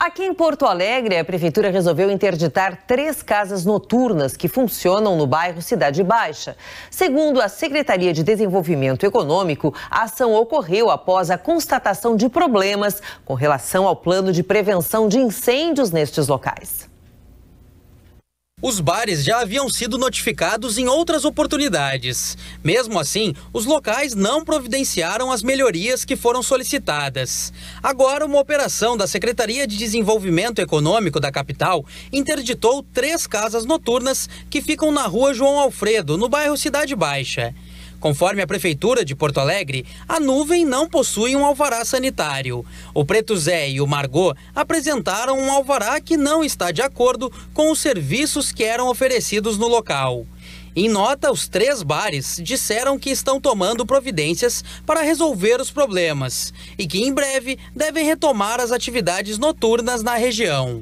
Aqui em Porto Alegre, a prefeitura resolveu interditar três casas noturnas que funcionam no bairro Cidade Baixa. Segundo a Secretaria de Desenvolvimento Econômico, a ação ocorreu após a constatação de problemas com relação ao plano de prevenção de incêndios nestes locais. Os bares já haviam sido notificados em outras oportunidades. Mesmo assim, os locais não providenciaram as melhorias que foram solicitadas. Agora, uma operação da Secretaria de Desenvolvimento Econômico da capital interditou três casas noturnas que ficam na rua João Alfredo, no bairro Cidade Baixa. Conforme a Prefeitura de Porto Alegre, a nuvem não possui um alvará sanitário. O Preto Zé e o Margot apresentaram um alvará que não está de acordo com os serviços que eram oferecidos no local. Em nota, os três bares disseram que estão tomando providências para resolver os problemas e que em breve devem retomar as atividades noturnas na região.